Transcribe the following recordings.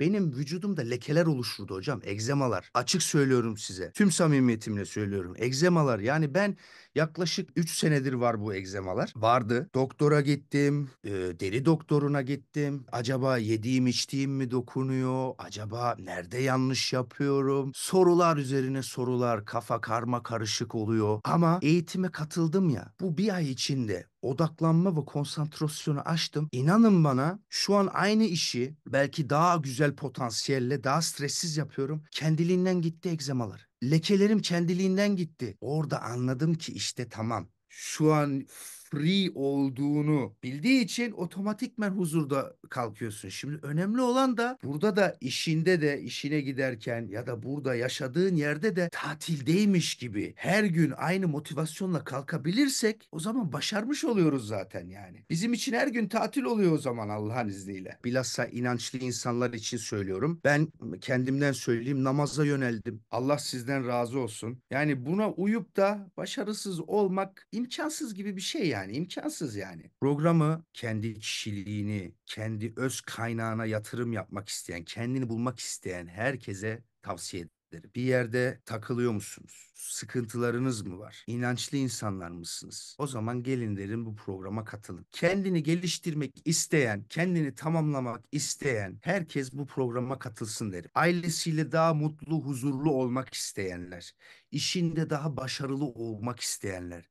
Benim vücudumda lekeler oluşurdu hocam. Egzemalar. Açık söylüyorum size. Tüm samimiyetimle söylüyorum. Egzemalar yani ben yaklaşık 3 senedir var bu egzemalar. Vardı. Doktora gittim. E, deri doktoruna gittim. Acaba yediğim içtiğim mi dokunuyor? Acaba nerede yanlış yapıyorum? Sorular üzerine sorular. Kafa karma karışık oluyor. Ama eğitime katıldım ya. Bu bir ay içinde odaklanma ve konsantrasyonu açtım. İnanın bana şu an aynı işi belki daha güzel potansiyelle daha stressiz yapıyorum. Kendiliğinden gitti egzamalar. Lekelerim kendiliğinden gitti. Orada anladım ki işte tamam. Şu an free olduğunu bildiği için otomatikmen huzurda kalkıyorsun. Şimdi önemli olan da burada da işinde de işine giderken ya da burada yaşadığın yerde de tatildeymiş gibi her gün aynı motivasyonla kalkabilirsek o zaman başarmış oluyoruz zaten yani. Bizim için her gün tatil oluyor o zaman Allah'ın izniyle. Bilhassa inançlı insanlar için söylüyorum. Ben kendimden söyleyeyim namaza yöneldim. Allah sizden razı olsun. Yani buna uyup da başarısız olmak imkansız gibi bir şey yani imkansız yani. Programı kendi kişiliğini, kendi öz kaynağına yatırım yapmak isteyen, kendini bulmak isteyen herkese tavsiye ederim Bir yerde takılıyor musunuz? Sıkıntılarınız mı var? İnançlı insanlar mısınız? O zaman gelin derim bu programa katılın. Kendini geliştirmek isteyen, kendini tamamlamak isteyen herkes bu programa katılsın derim. Ailesiyle daha mutlu, huzurlu olmak isteyenler, işinde daha başarılı olmak isteyenler,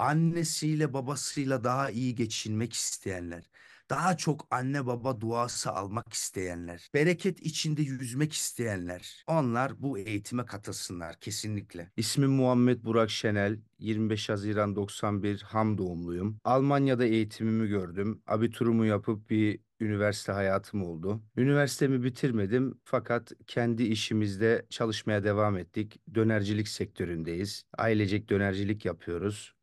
annesiyle babasıyla daha iyi geçinmek isteyenler, daha çok anne baba duası almak isteyenler, bereket içinde yüzmek isteyenler, onlar bu eğitime katılsınlar kesinlikle. İsmim Muhammed Burak Şenel, 25 Haziran 91 Ham doğumluyum. Almanya'da eğitimimi gördüm. Abiturumu yapıp bir üniversite hayatım oldu. Üniversitemi bitirmedim fakat kendi işimizde çalışmaya devam ettik. Dönercilik sektöründeyiz. Ailecek dönercilik yapıyoruz.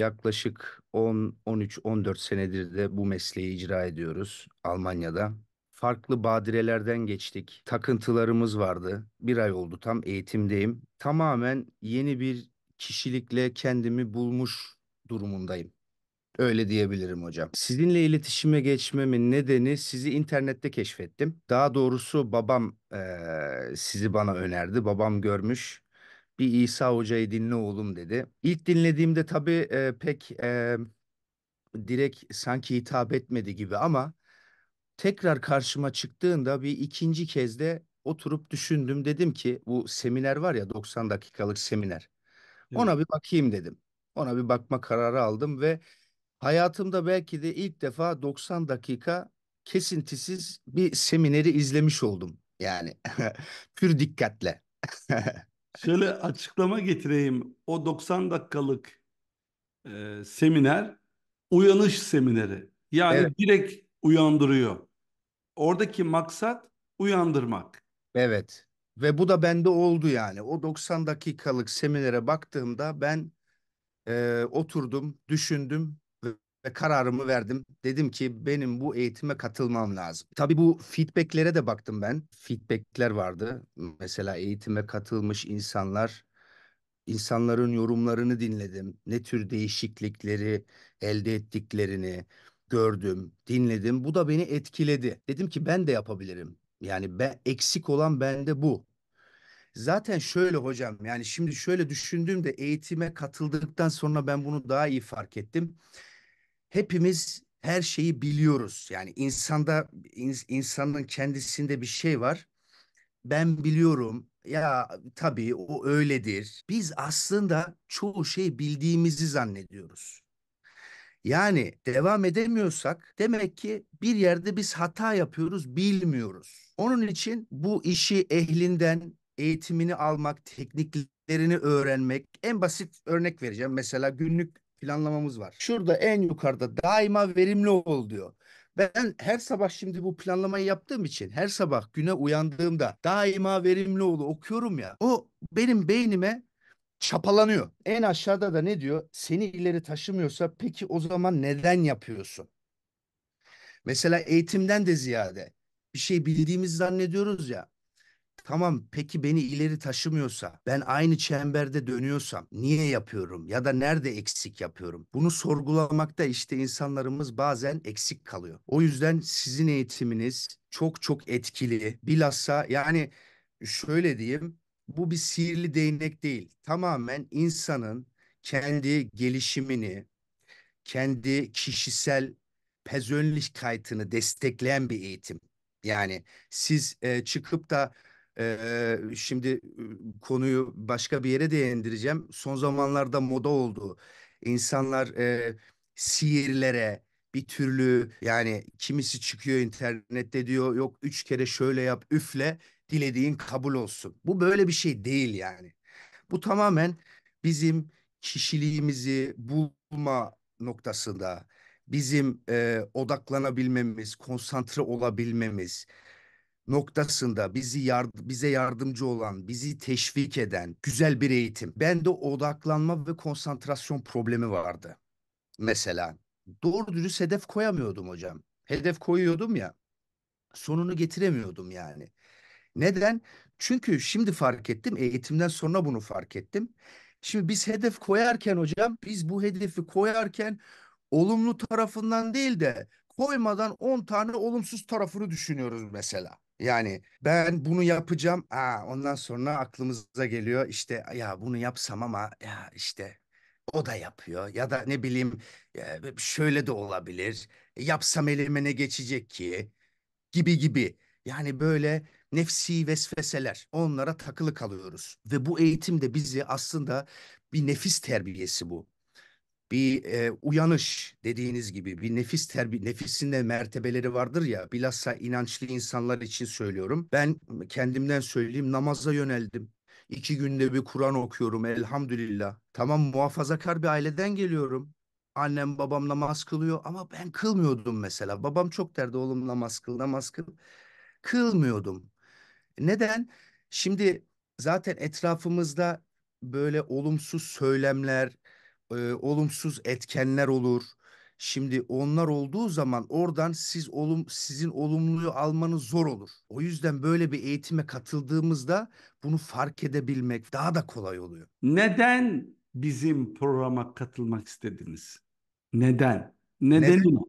Yaklaşık 10, 13, 14 senedir de bu mesleği icra ediyoruz Almanya'da. Farklı badirelerden geçtik. Takıntılarımız vardı. Bir ay oldu tam eğitimdeyim. Tamamen yeni bir kişilikle kendimi bulmuş durumundayım. Öyle diyebilirim hocam. Sizinle iletişime geçmemin nedeni sizi internette keşfettim. Daha doğrusu babam e, sizi bana önerdi. Babam görmüş bir İsa Hoca'yı dinle oğlum dedi. İlk dinlediğimde tabii e, pek e, direkt sanki hitap etmedi gibi ama tekrar karşıma çıktığında bir ikinci kez de oturup düşündüm. Dedim ki bu seminer var ya 90 dakikalık seminer. Ona bir bakayım dedim. Ona bir bakma kararı aldım ve hayatımda belki de ilk defa 90 dakika kesintisiz bir semineri izlemiş oldum. Yani pür dikkatle. şöyle açıklama getireyim. O 90 dakikalık e, seminer uyanış semineri. Yani evet. direkt uyandırıyor. Oradaki maksat uyandırmak. Evet. Ve bu da bende oldu yani. O 90 dakikalık seminere baktığımda ben e, oturdum, düşündüm ve kararımı verdim. Dedim ki benim bu eğitime katılmam lazım. Tabii bu feedbacklere de baktım ben. Feedbackler vardı. Mesela eğitime katılmış insanlar insanların yorumlarını dinledim. Ne tür değişiklikleri elde ettiklerini gördüm, dinledim. Bu da beni etkiledi. Dedim ki ben de yapabilirim. Yani ben eksik olan bende bu. Zaten şöyle hocam yani şimdi şöyle düşündüğümde eğitime katıldıktan sonra ben bunu daha iyi fark ettim hepimiz her şeyi biliyoruz. Yani insanda insanın kendisinde bir şey var. Ben biliyorum. Ya tabii o öyledir. Biz aslında çoğu şey bildiğimizi zannediyoruz. Yani devam edemiyorsak demek ki bir yerde biz hata yapıyoruz, bilmiyoruz. Onun için bu işi ehlinden eğitimini almak, tekniklerini öğrenmek. En basit örnek vereceğim. Mesela günlük planlamamız var. Şurada en yukarıda daima verimli ol diyor. Ben her sabah şimdi bu planlamayı yaptığım için her sabah güne uyandığımda daima verimli olu okuyorum ya. O benim beynime çapalanıyor. En aşağıda da ne diyor? Seni ileri taşımıyorsa peki o zaman neden yapıyorsun? Mesela eğitimden de ziyade bir şey bildiğimizi zannediyoruz ya. Tamam peki beni ileri taşımıyorsa, ben aynı çemberde dönüyorsam niye yapıyorum ya da nerede eksik yapıyorum? Bunu sorgulamakta işte insanlarımız bazen eksik kalıyor. O yüzden sizin eğitiminiz çok çok etkili. Bilhassa yani şöyle diyeyim bu bir sihirli değnek değil. Tamamen insanın kendi gelişimini, kendi kişisel pezönlük kaytını destekleyen bir eğitim. Yani siz e, çıkıp da şimdi konuyu başka bir yere değindireceğim. Son zamanlarda moda oldu. İnsanlar e, sihirlere bir türlü yani kimisi çıkıyor internette diyor yok üç kere şöyle yap üfle dilediğin kabul olsun. Bu böyle bir şey değil yani. Bu tamamen bizim kişiliğimizi bulma noktasında bizim e, odaklanabilmemiz, konsantre olabilmemiz, noktasında bizi yard bize yardımcı olan, bizi teşvik eden güzel bir eğitim. Bende odaklanma ve konsantrasyon problemi vardı. Mesela doğru dürüst hedef koyamıyordum hocam. Hedef koyuyordum ya. Sonunu getiremiyordum yani. Neden? Çünkü şimdi fark ettim. Eğitimden sonra bunu fark ettim. Şimdi biz hedef koyarken hocam biz bu hedefi koyarken olumlu tarafından değil de koymadan 10 tane olumsuz tarafını düşünüyoruz mesela. Yani ben bunu yapacağım. Aa, ondan sonra aklımıza geliyor işte ya bunu yapsam ama ya işte o da yapıyor ya da ne bileyim şöyle de olabilir. Yapsam elime ne geçecek ki gibi gibi. Yani böyle nefsi vesveseler onlara takılı kalıyoruz ve bu eğitim de bizi aslında bir nefis terbiyesi bu bir e, uyanış dediğiniz gibi bir nefis terbi nefisinde mertebeleri vardır ya bilhassa inançlı insanlar için söylüyorum. Ben kendimden söyleyeyim namaza yöneldim. İki günde bir Kur'an okuyorum elhamdülillah. Tamam muhafazakar bir aileden geliyorum. Annem babam namaz kılıyor ama ben kılmıyordum mesela. Babam çok derdi oğlum namaz kıl namaz kıl. Kılmıyordum. Neden? Şimdi zaten etrafımızda böyle olumsuz söylemler, e, olumsuz etkenler olur. Şimdi onlar olduğu zaman oradan siz olum sizin olumluyu almanız zor olur. O yüzden böyle bir eğitime katıldığımızda bunu fark edebilmek daha da kolay oluyor. Neden bizim programa katılmak istediniz? Neden? Nedeni Neden, mi?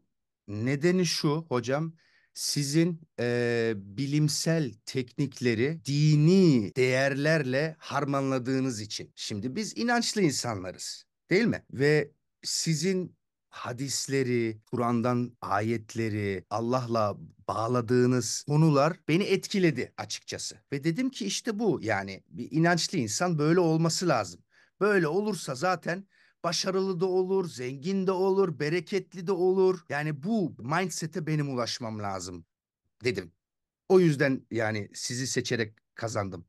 Nedeni şu hocam sizin e, bilimsel teknikleri dini değerlerle harmanladığınız için. Şimdi biz inançlı insanlarız. Değil mi? Ve sizin hadisleri, Kur'an'dan ayetleri, Allah'la bağladığınız konular beni etkiledi açıkçası. Ve dedim ki işte bu yani bir inançlı insan böyle olması lazım. Böyle olursa zaten başarılı da olur, zengin de olur, bereketli de olur. Yani bu mindset'e benim ulaşmam lazım dedim. O yüzden yani sizi seçerek kazandım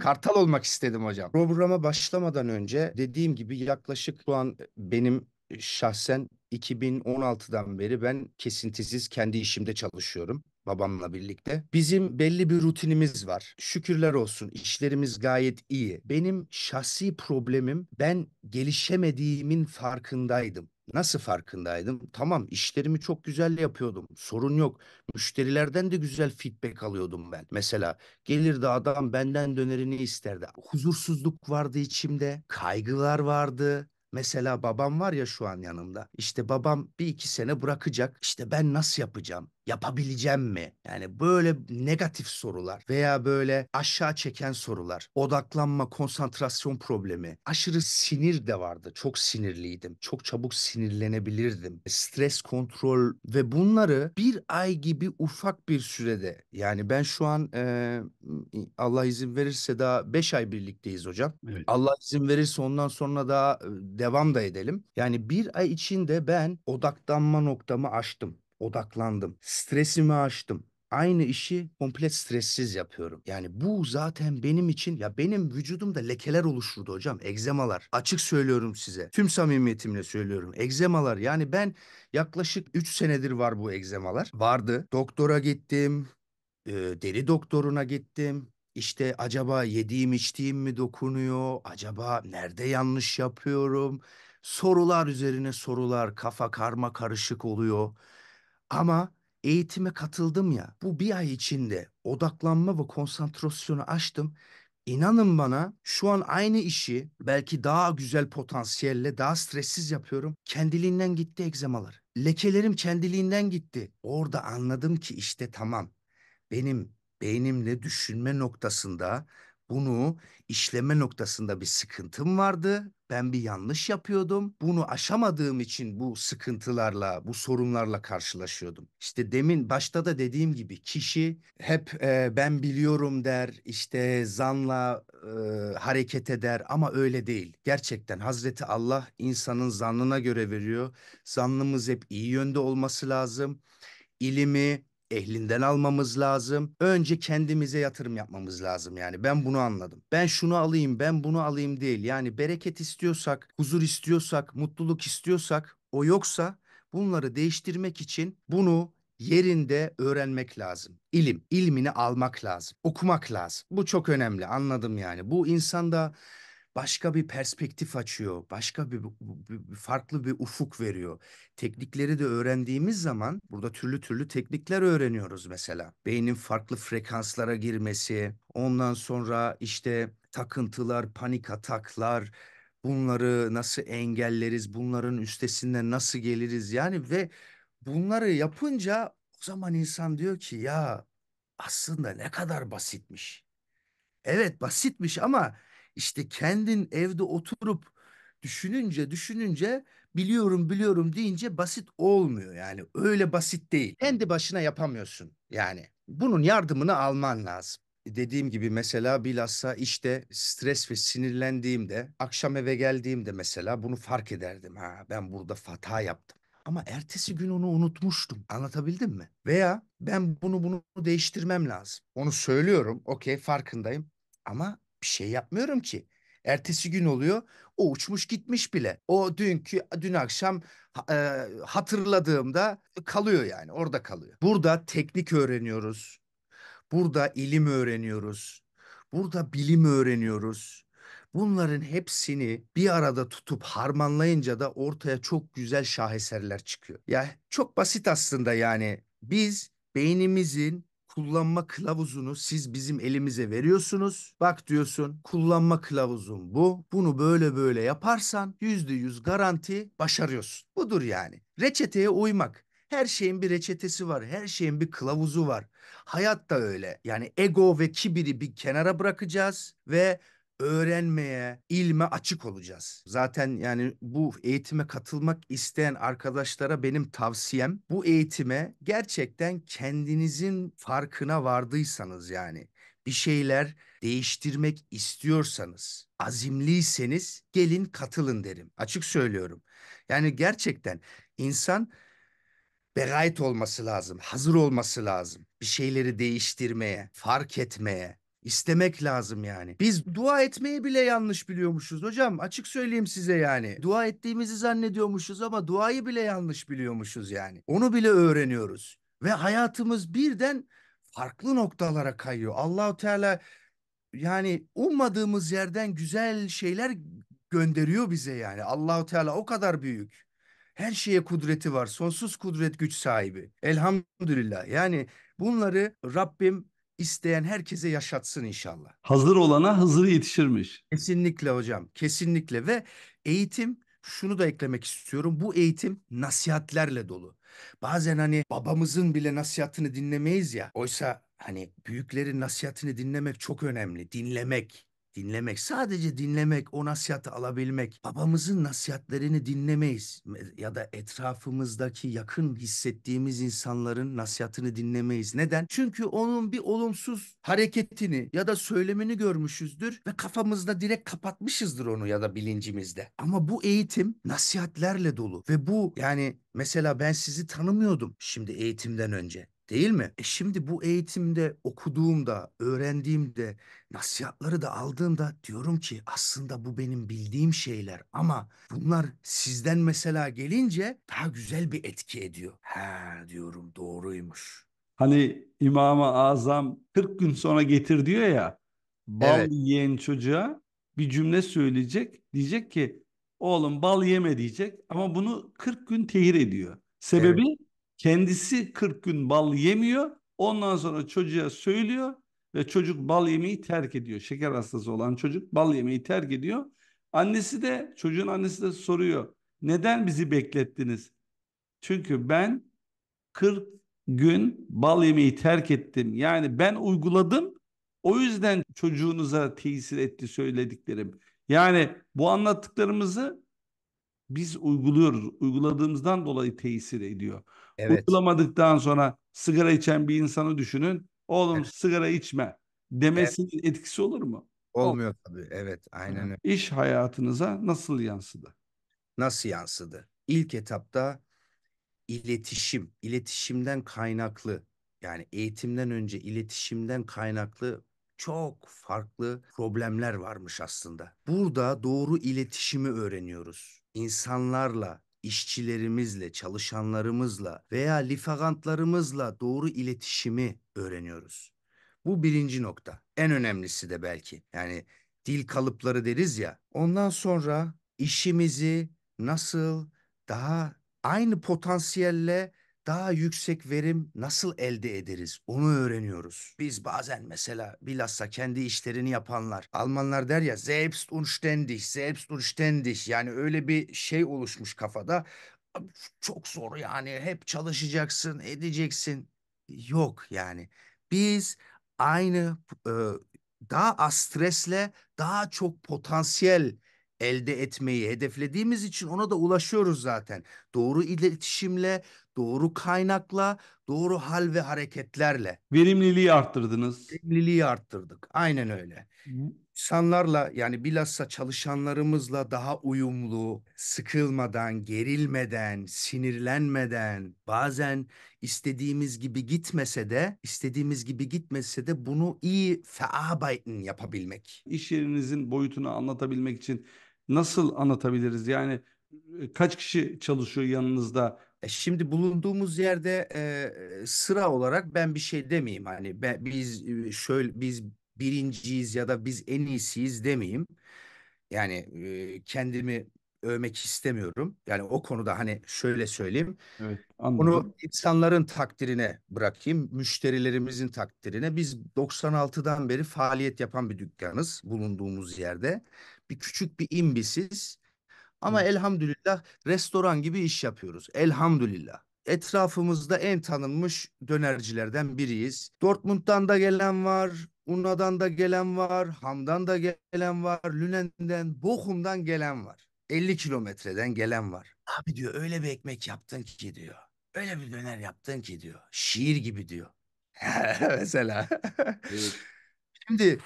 kartal olmak istedim hocam. Programa başlamadan önce dediğim gibi yaklaşık şu an benim şahsen 2016'dan beri ben kesintisiz kendi işimde çalışıyorum babamla birlikte. Bizim belli bir rutinimiz var. Şükürler olsun işlerimiz gayet iyi. Benim şahsi problemim ben gelişemediğimin farkındaydım. Nasıl farkındaydım? Tamam işlerimi çok güzel yapıyordum. Sorun yok. Müşterilerden de güzel feedback alıyordum ben. Mesela gelirdi adam benden dönerini isterdi. Huzursuzluk vardı içimde. Kaygılar vardı. Mesela babam var ya şu an yanımda. İşte babam bir iki sene bırakacak. İşte ben nasıl yapacağım? yapabileceğim mi? Yani böyle negatif sorular veya böyle aşağı çeken sorular, odaklanma, konsantrasyon problemi, aşırı sinir de vardı. Çok sinirliydim. Çok çabuk sinirlenebilirdim. Stres kontrol ve bunları bir ay gibi ufak bir sürede yani ben şu an e, Allah izin verirse daha 5 ay birlikteyiz hocam. Evet. Allah izin verirse ondan sonra daha devam da edelim. Yani bir ay içinde ben odaklanma noktamı açtım odaklandım. Stresimi aştım aynı işi komple stressiz yapıyorum. Yani bu zaten benim için ya benim vücudumda lekeler oluşurdu hocam. Egzemalar. Açık söylüyorum size. Tüm samimiyetimle söylüyorum. Egzemalar yani ben yaklaşık 3 senedir var bu egzemalar. Vardı. Doktora gittim. E, deri doktoruna gittim. İşte acaba yediğim içtiğim mi dokunuyor? Acaba nerede yanlış yapıyorum? Sorular üzerine sorular, kafa karma karışık oluyor. Ama eğitime katıldım ya bu bir ay içinde odaklanma ve konsantrasyonu açtım. İnanın bana şu an aynı işi belki daha güzel potansiyelle daha stressiz yapıyorum. Kendiliğinden gitti egzamalar. Lekelerim kendiliğinden gitti. Orada anladım ki işte tamam. Benim beynimle düşünme noktasında bunu işleme noktasında bir sıkıntım vardı ben bir yanlış yapıyordum. Bunu aşamadığım için bu sıkıntılarla, bu sorunlarla karşılaşıyordum. İşte demin başta da dediğim gibi kişi hep e, ben biliyorum der, işte zanla e, hareket eder ama öyle değil. Gerçekten Hazreti Allah insanın zannına göre veriyor. Zannımız hep iyi yönde olması lazım. İlimi, ehlinden almamız lazım. Önce kendimize yatırım yapmamız lazım yani. Ben bunu anladım. Ben şunu alayım, ben bunu alayım değil. Yani bereket istiyorsak, huzur istiyorsak, mutluluk istiyorsak o yoksa bunları değiştirmek için bunu yerinde öğrenmek lazım. İlim, ilmini almak lazım, okumak lazım. Bu çok önemli anladım yani. Bu insanda başka bir perspektif açıyor, başka bir, bir farklı bir ufuk veriyor. Teknikleri de öğrendiğimiz zaman burada türlü türlü teknikler öğreniyoruz mesela. Beynin farklı frekanslara girmesi, ondan sonra işte takıntılar, panik ataklar, bunları nasıl engelleriz, bunların üstesinden nasıl geliriz yani ve bunları yapınca o zaman insan diyor ki ya aslında ne kadar basitmiş. Evet basitmiş ama işte kendin evde oturup düşününce düşününce biliyorum biliyorum deyince basit olmuyor yani öyle basit değil. Kendi başına yapamıyorsun yani. Bunun yardımını alman lazım. Dediğim gibi mesela bilhassa işte stres ve sinirlendiğimde akşam eve geldiğimde mesela bunu fark ederdim. Ha ben burada hata yaptım ama ertesi gün onu unutmuştum. Anlatabildim mi? Veya ben bunu bunu değiştirmem lazım. Onu söylüyorum. Okey farkındayım. Ama bir şey yapmıyorum ki. Ertesi gün oluyor. O uçmuş gitmiş bile. O dünkü dün akşam e, hatırladığımda kalıyor yani orada kalıyor. Burada teknik öğreniyoruz. Burada ilim öğreniyoruz. Burada bilim öğreniyoruz. Bunların hepsini bir arada tutup harmanlayınca da ortaya çok güzel şaheserler çıkıyor. Ya çok basit aslında yani biz beynimizin kullanma kılavuzunu siz bizim elimize veriyorsunuz. Bak diyorsun kullanma kılavuzun bu. Bunu böyle böyle yaparsan yüzde yüz garanti başarıyorsun. Budur yani. Reçeteye uymak. Her şeyin bir reçetesi var. Her şeyin bir kılavuzu var. Hayat da öyle. Yani ego ve kibiri bir kenara bırakacağız ve öğrenmeye, ilme açık olacağız. Zaten yani bu eğitime katılmak isteyen arkadaşlara benim tavsiyem bu eğitime gerçekten kendinizin farkına vardıysanız yani bir şeyler değiştirmek istiyorsanız, azimliyseniz gelin katılın derim. Açık söylüyorum. Yani gerçekten insan berayet olması lazım, hazır olması lazım bir şeyleri değiştirmeye, fark etmeye, istemek lazım yani. Biz dua etmeyi bile yanlış biliyormuşuz hocam. Açık söyleyeyim size yani. Dua ettiğimizi zannediyormuşuz ama duayı bile yanlış biliyormuşuz yani. Onu bile öğreniyoruz ve hayatımız birden farklı noktalara kayıyor. Allahu Teala yani ummadığımız yerden güzel şeyler gönderiyor bize yani. Allahu Teala o kadar büyük. Her şeye kudreti var. Sonsuz kudret güç sahibi. Elhamdülillah. Yani bunları Rabbim isteyen herkese yaşatsın inşallah. Hazır olana hazır yetişirmiş. Kesinlikle hocam, kesinlikle ve eğitim şunu da eklemek istiyorum. Bu eğitim nasihatlerle dolu. Bazen hani babamızın bile nasihatini dinlemeyiz ya. Oysa hani büyüklerin nasihatini dinlemek çok önemli. Dinlemek, dinlemek, sadece dinlemek, o nasihatı alabilmek. Babamızın nasihatlerini dinlemeyiz ya da etrafımızdaki yakın hissettiğimiz insanların nasihatini dinlemeyiz. Neden? Çünkü onun bir olumsuz hareketini ya da söylemini görmüşüzdür ve kafamızda direkt kapatmışızdır onu ya da bilincimizde. Ama bu eğitim nasihatlerle dolu ve bu yani mesela ben sizi tanımıyordum şimdi eğitimden önce. Değil mi? E şimdi bu eğitimde okuduğumda, öğrendiğimde, nasihatları da aldığımda diyorum ki aslında bu benim bildiğim şeyler ama bunlar sizden mesela gelince daha güzel bir etki ediyor. Ha diyorum doğruymuş. Hani İmam-ı Azam 40 gün sonra getir diyor ya. Bal evet. yiyen çocuğa bir cümle söyleyecek. Diyecek ki oğlum bal yeme diyecek ama bunu 40 gün tehir ediyor. Sebebi evet. Kendisi 40 gün bal yemiyor. Ondan sonra çocuğa söylüyor ve çocuk bal yemeyi terk ediyor. Şeker hastası olan çocuk bal yemeyi terk ediyor. Annesi de çocuğun annesi de soruyor. Neden bizi beklettiniz? Çünkü ben 40 gün bal yemeyi terk ettim. Yani ben uyguladım. O yüzden çocuğunuza tesir etti söylediklerim. Yani bu anlattıklarımızı biz uyguluyoruz. Uyguladığımızdan dolayı tesir ediyor. Evet. Uygulamadıktan sonra sigara içen bir insanı düşünün. Oğlum evet. sigara içme demesinin evet. etkisi olur mu? Olmuyor tabii. Evet, aynen öyle. İş hayatınıza nasıl yansıdı? Nasıl yansıdı? İlk etapta iletişim, iletişimden kaynaklı yani eğitimden önce iletişimden kaynaklı çok farklı problemler varmış aslında. Burada doğru iletişimi öğreniyoruz. İnsanlarla işçilerimizle, çalışanlarımızla veya lifagantlarımızla doğru iletişimi öğreniyoruz. Bu birinci nokta. En önemlisi de belki. Yani dil kalıpları deriz ya. Ondan sonra işimizi nasıl daha aynı potansiyelle daha yüksek verim nasıl elde ederiz onu öğreniyoruz. Biz bazen mesela bilhassa kendi işlerini yapanlar Almanlar der ya selbst unständig, selbst unständig yani öyle bir şey oluşmuş kafada çok zor yani hep çalışacaksın edeceksin yok yani biz aynı e, daha az stresle daha çok potansiyel elde etmeyi hedeflediğimiz için ona da ulaşıyoruz zaten. Doğru iletişimle, doğru kaynakla, doğru hal ve hareketlerle. Verimliliği arttırdınız. Verimliliği arttırdık. Aynen öyle. İnsanlarla yani bilhassa çalışanlarımızla daha uyumlu, sıkılmadan, gerilmeden, sinirlenmeden, bazen istediğimiz gibi gitmese de, istediğimiz gibi gitmese de bunu iyi feabayten yapabilmek. İş yerinizin boyutunu anlatabilmek için nasıl anlatabiliriz? Yani e, kaç kişi çalışıyor yanınızda? E, şimdi bulunduğumuz yerde e, sıra olarak ben bir şey demeyeyim hani ben, biz e, şöyle biz birinciyiz ya da biz en iyisiyiz demeyeyim. Yani e, kendimi övmek istemiyorum. Yani o konuda hani şöyle söyleyeyim. Evet, anladım. insanların takdirine bırakayım, müşterilerimizin takdirine. Biz 96'dan beri faaliyet yapan bir dükkanız bulunduğumuz yerde. Bir küçük bir imbisiz ama Hı. elhamdülillah restoran gibi iş yapıyoruz. Elhamdülillah. Etrafımızda en tanınmış dönercilerden biriyiz. Dortmund'dan da gelen var, Una'dan da gelen var, Ham'dan da gelen var, Lünen'den, Bochum'dan gelen var. 50 kilometreden gelen var. Abi diyor öyle bir ekmek yaptın ki diyor. Öyle bir döner yaptın ki diyor. Şiir gibi diyor. Mesela. evet. Şimdi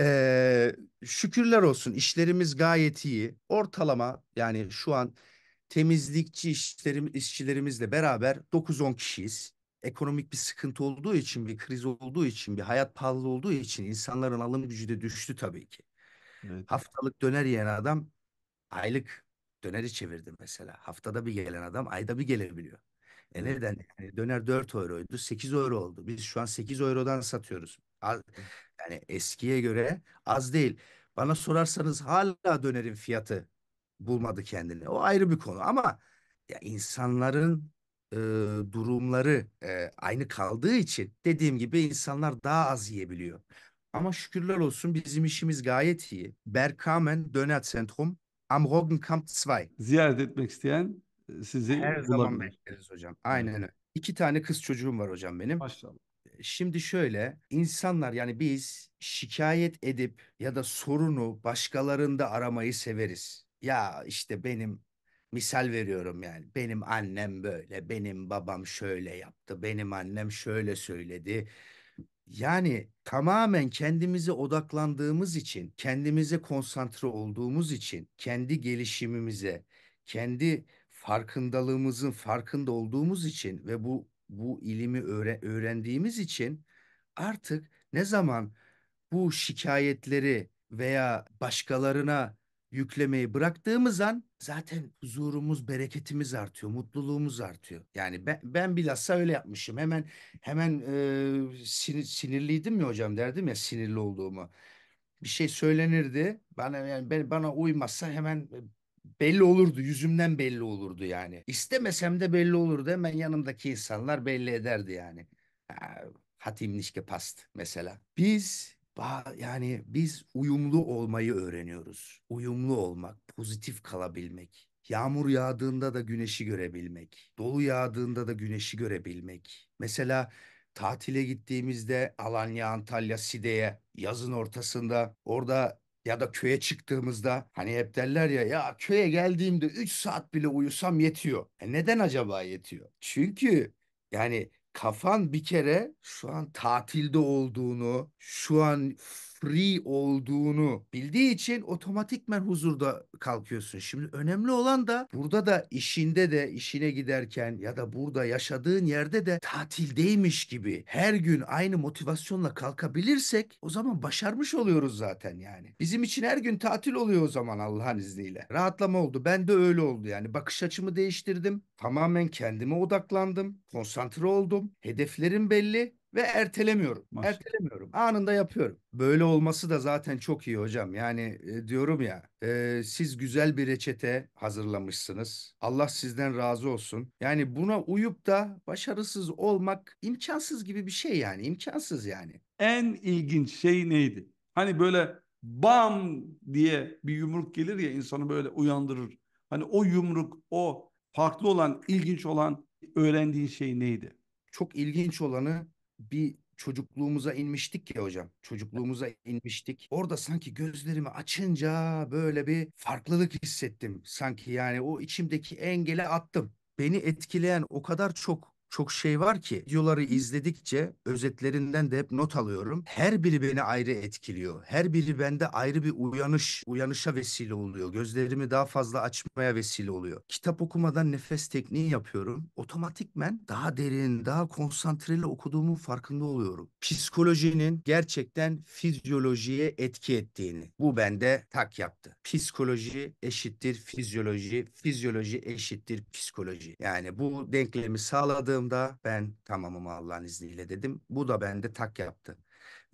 ee, şükürler olsun işlerimiz gayet iyi. Ortalama yani şu an temizlikçi işlerim, işçilerimizle beraber 9-10 kişiyiz. Ekonomik bir sıkıntı olduğu için, bir kriz olduğu için, bir hayat pahalı olduğu için insanların alım gücü de düştü tabii ki. Evet. Haftalık döner yiyen adam aylık döneri çevirdi mesela. Haftada bir gelen adam ayda bir gelebiliyor. E evet. neden? Yani döner 4 euroydu, 8 euro oldu. Biz şu an 8 eurodan satıyoruz. Az, yani eskiye göre az değil. Bana sorarsanız hala dönerin fiyatı bulmadı kendini. O ayrı bir konu ama ya insanların e, durumları e, aynı kaldığı için dediğim gibi insanlar daha az yiyebiliyor. Ama şükürler olsun bizim işimiz gayet iyi. Berkamen döner Dönerzentrum am Roggenkamp 2. Ziyaret etmek isteyen e, sizi Her bulabilir. zaman bekleriz hocam. Aynen öyle. İki tane kız çocuğum var hocam benim. Maşallah. Şimdi şöyle insanlar yani biz şikayet edip ya da sorunu başkalarında aramayı severiz. Ya işte benim misal veriyorum yani benim annem böyle, benim babam şöyle yaptı, benim annem şöyle söyledi. Yani tamamen kendimize odaklandığımız için, kendimize konsantre olduğumuz için, kendi gelişimimize, kendi farkındalığımızın farkında olduğumuz için ve bu bu ilimi öğre öğrendiğimiz için artık ne zaman bu şikayetleri veya başkalarına yüklemeyi bıraktığımız an zaten huzurumuz, bereketimiz artıyor, mutluluğumuz artıyor. Yani ben, ben bilhassa öyle yapmışım. Hemen hemen e, sinir, sinirliydim ya hocam derdim ya sinirli olduğumu. Bir şey söylenirdi. Bana yani ben, bana uymazsa hemen belli olurdu. Yüzümden belli olurdu yani. istemesem de belli olurdu. Hemen yanımdaki insanlar belli ederdi yani. Hatim nişke past mesela. Biz yani biz uyumlu olmayı öğreniyoruz. Uyumlu olmak, pozitif kalabilmek. Yağmur yağdığında da güneşi görebilmek. Dolu yağdığında da güneşi görebilmek. Mesela tatile gittiğimizde Alanya, Antalya, Side'ye yazın ortasında orada ya da köye çıktığımızda hani hep derler ya ya köye geldiğimde 3 saat bile uyusam yetiyor. E neden acaba yetiyor? Çünkü yani kafan bir kere şu an tatilde olduğunu, şu an free olduğunu bildiği için otomatikmen huzurda kalkıyorsun. Şimdi önemli olan da burada da işinde de işine giderken ya da burada yaşadığın yerde de tatildeymiş gibi her gün aynı motivasyonla kalkabilirsek o zaman başarmış oluyoruz zaten yani. Bizim için her gün tatil oluyor o zaman Allah'ın izniyle. Rahatlama oldu. Ben de öyle oldu yani. Bakış açımı değiştirdim. Tamamen kendime odaklandım. Konsantre oldum. Hedeflerim belli ve ertelemiyorum. Maşallah. Ertelemiyorum. Anında yapıyorum. Böyle olması da zaten çok iyi hocam. Yani e, diyorum ya e, siz güzel bir reçete hazırlamışsınız. Allah sizden razı olsun. Yani buna uyup da başarısız olmak imkansız gibi bir şey yani. imkansız yani. En ilginç şey neydi? Hani böyle bam diye bir yumruk gelir ya insanı böyle uyandırır. Hani o yumruk, o farklı olan, ilginç olan öğrendiğin şey neydi? Çok ilginç olanı bir çocukluğumuza inmiştik ya hocam. Çocukluğumuza inmiştik. Orada sanki gözlerimi açınca böyle bir farklılık hissettim. Sanki yani o içimdeki engele attım. Beni etkileyen o kadar çok çok şey var ki videoları izledikçe özetlerinden de hep not alıyorum. Her biri beni ayrı etkiliyor. Her biri bende ayrı bir uyanış, uyanışa vesile oluyor. Gözlerimi daha fazla açmaya vesile oluyor. Kitap okumadan nefes tekniği yapıyorum. Otomatikmen daha derin, daha konsantreli okuduğumun farkında oluyorum. Psikolojinin gerçekten fizyolojiye etki ettiğini. Bu bende tak yaptı. Psikoloji eşittir fizyoloji, fizyoloji eşittir psikoloji. Yani bu denklemi sağladım baktığımda ben tamamım Allah'ın izniyle dedim. Bu da bende tak yaptı.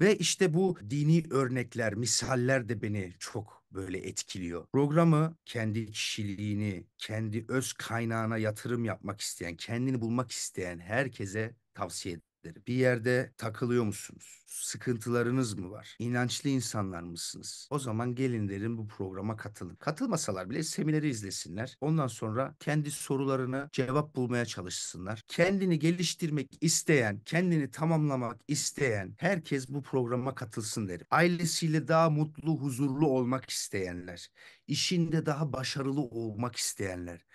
Ve işte bu dini örnekler, misaller de beni çok böyle etkiliyor. Programı kendi kişiliğini, kendi öz kaynağına yatırım yapmak isteyen, kendini bulmak isteyen herkese tavsiye Hazretleri. Bir yerde takılıyor musunuz? Sıkıntılarınız mı var? İnançlı insanlar mısınız? O zaman gelin derim bu programa katılın. Katılmasalar bile semineri izlesinler. Ondan sonra kendi sorularını cevap bulmaya çalışsınlar. Kendini geliştirmek isteyen, kendini tamamlamak isteyen herkes bu programa katılsın derim. Ailesiyle daha mutlu, huzurlu olmak isteyenler, işinde daha başarılı olmak isteyenler,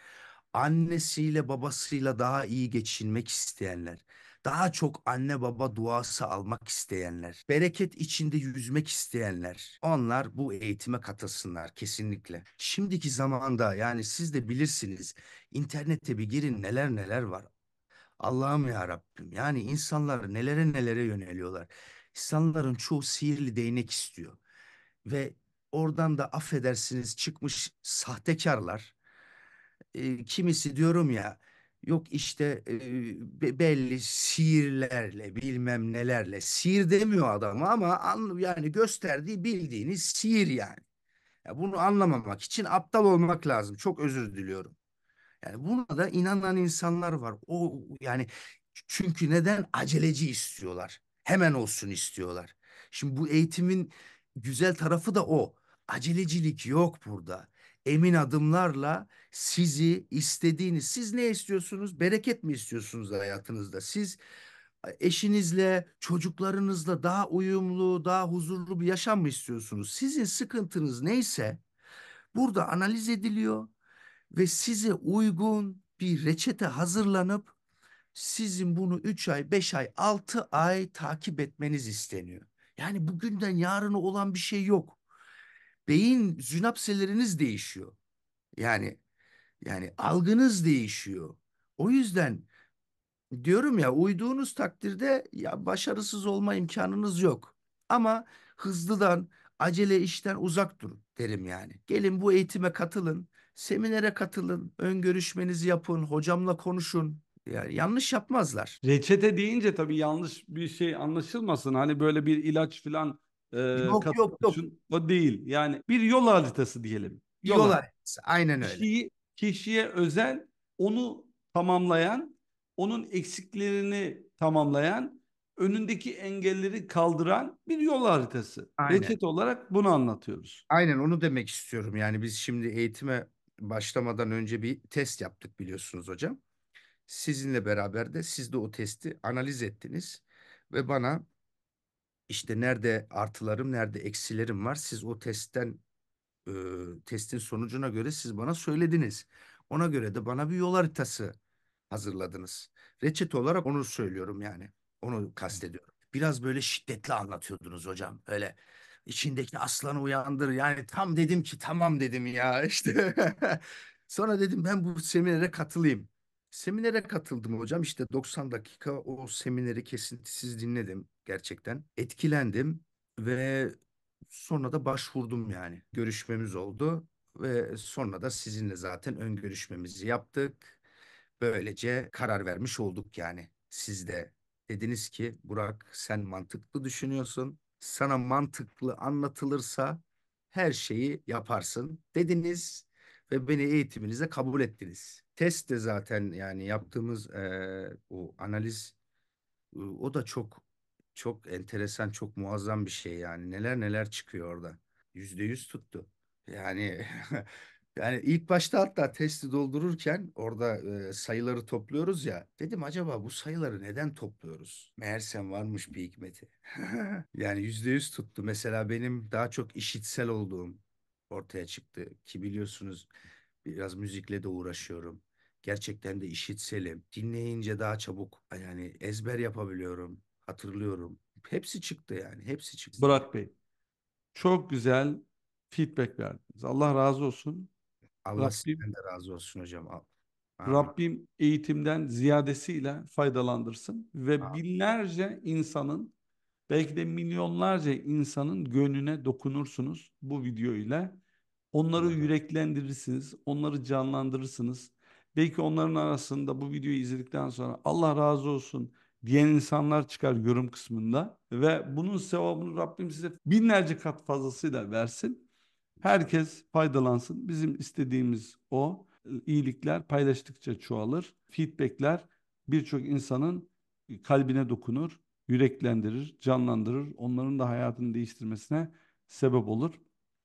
annesiyle babasıyla daha iyi geçinmek isteyenler, daha çok anne baba duası almak isteyenler, bereket içinde yüzmek isteyenler onlar bu eğitime katılsınlar kesinlikle. Şimdiki zamanda yani siz de bilirsiniz internette bir girin neler neler var. Allah'ım ya Rabbim yani insanlar nelere nelere yöneliyorlar. İnsanların çoğu sihirli değnek istiyor. Ve oradan da affedersiniz çıkmış sahtekarlar. E, kimisi diyorum ya Yok işte e, belli sihirlerle bilmem nelerle sihir demiyor adamı ama an, yani gösterdiği bildiğiniz sihir yani. yani. Bunu anlamamak için aptal olmak lazım. Çok özür diliyorum. Yani buna da inanan insanlar var. O yani çünkü neden aceleci istiyorlar? Hemen olsun istiyorlar. Şimdi bu eğitimin güzel tarafı da o. Acelecilik yok burada emin adımlarla sizi istediğiniz, siz ne istiyorsunuz? Bereket mi istiyorsunuz hayatınızda? Siz eşinizle, çocuklarınızla daha uyumlu, daha huzurlu bir yaşam mı istiyorsunuz? Sizin sıkıntınız neyse burada analiz ediliyor ve size uygun bir reçete hazırlanıp sizin bunu 3 ay, 5 ay, 6 ay takip etmeniz isteniyor. Yani bugünden yarını olan bir şey yok beyin zünapseleriniz değişiyor. Yani yani algınız değişiyor. O yüzden diyorum ya uyduğunuz takdirde ya başarısız olma imkanınız yok. Ama hızlıdan, acele işten uzak dur derim yani. Gelin bu eğitime katılın, seminere katılın, ön görüşmenizi yapın, hocamla konuşun. Yani yanlış yapmazlar. Reçete deyince tabii yanlış bir şey anlaşılmasın. Hani böyle bir ilaç falan e, yok, yok, yok. o değil. Yani bir yol haritası diyelim. Yol, yol haritası aynen öyle. Kişiyi, kişiye özel onu tamamlayan, onun eksiklerini tamamlayan, önündeki engelleri kaldıran bir yol haritası. Aynen. Reçet olarak bunu anlatıyoruz. Aynen onu demek istiyorum. Yani biz şimdi eğitime başlamadan önce bir test yaptık biliyorsunuz hocam. Sizinle beraber de siz de o testi analiz ettiniz ve bana işte nerede artılarım, nerede eksilerim var. Siz o testten e, testin sonucuna göre siz bana söylediniz. Ona göre de bana bir yol haritası hazırladınız. Reçete olarak onu söylüyorum yani. Onu kastediyorum. Biraz böyle şiddetli anlatıyordunuz hocam. Öyle içindeki aslanı uyandır. Yani tam dedim ki tamam dedim ya işte. Sonra dedim ben bu seminere katılayım. Seminere katıldım hocam. İşte 90 dakika o semineri kesintisiz dinledim gerçekten. Etkilendim ve sonra da başvurdum yani. Görüşmemiz oldu ve sonra da sizinle zaten ön görüşmemizi yaptık. Böylece karar vermiş olduk yani. Siz de dediniz ki Burak sen mantıklı düşünüyorsun. Sana mantıklı anlatılırsa her şeyi yaparsın dediniz ve beni eğitiminize kabul ettiniz test de zaten yani yaptığımız e, o analiz o da çok çok enteresan çok muazzam bir şey yani neler neler çıkıyor orada yüzde yüz tuttu yani yani ilk başta hatta testi doldururken orada e, sayıları topluyoruz ya dedim acaba bu sayıları neden topluyoruz meğersem varmış bir hikmeti yani yüzde yüz tuttu mesela benim daha çok işitsel olduğum ortaya çıktı ki biliyorsunuz biraz müzikle de uğraşıyorum gerçekten de işitselim. Dinleyince daha çabuk yani ezber yapabiliyorum, hatırlıyorum. Hepsi çıktı yani, hepsi çıktı. Burak Bey, çok güzel feedback verdiniz. Allah razı olsun. Allah Rabbim, sizden de razı olsun hocam. Rabbim eğitimden ziyadesiyle faydalandırsın ve Amin. binlerce insanın belki de milyonlarca insanın gönlüne dokunursunuz bu video ile. Onları Amin. yüreklendirirsiniz, onları canlandırırsınız. Belki onların arasında bu videoyu izledikten sonra Allah razı olsun diyen insanlar çıkar yorum kısmında ve bunun sevabını Rabbim size binlerce kat fazlasıyla versin. Herkes faydalansın. Bizim istediğimiz o. iyilikler paylaştıkça çoğalır. Feedbackler birçok insanın kalbine dokunur, yüreklendirir, canlandırır. Onların da hayatını değiştirmesine sebep olur.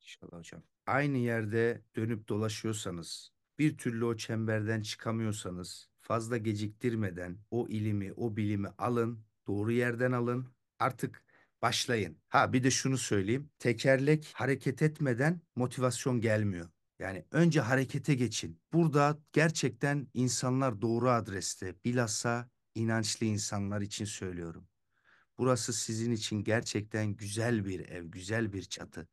İnşallah hocam. Aynı yerde dönüp dolaşıyorsanız bir türlü o çemberden çıkamıyorsanız fazla geciktirmeden o ilimi, o bilimi alın, doğru yerden alın. Artık başlayın. Ha bir de şunu söyleyeyim. Tekerlek hareket etmeden motivasyon gelmiyor. Yani önce harekete geçin. Burada gerçekten insanlar doğru adreste. Bilhassa inançlı insanlar için söylüyorum. Burası sizin için gerçekten güzel bir ev, güzel bir çatı,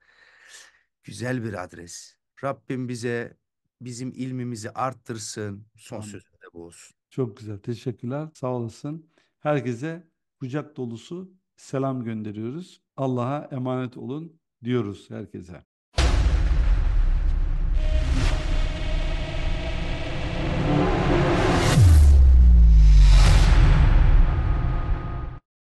güzel bir adres. Rabbim bize bizim ilmimizi arttırsın. Son tamam. sözüm de bu olsun. Çok güzel. Teşekkürler. Sağ olasın. Herkese kucak dolusu selam gönderiyoruz. Allah'a emanet olun diyoruz herkese.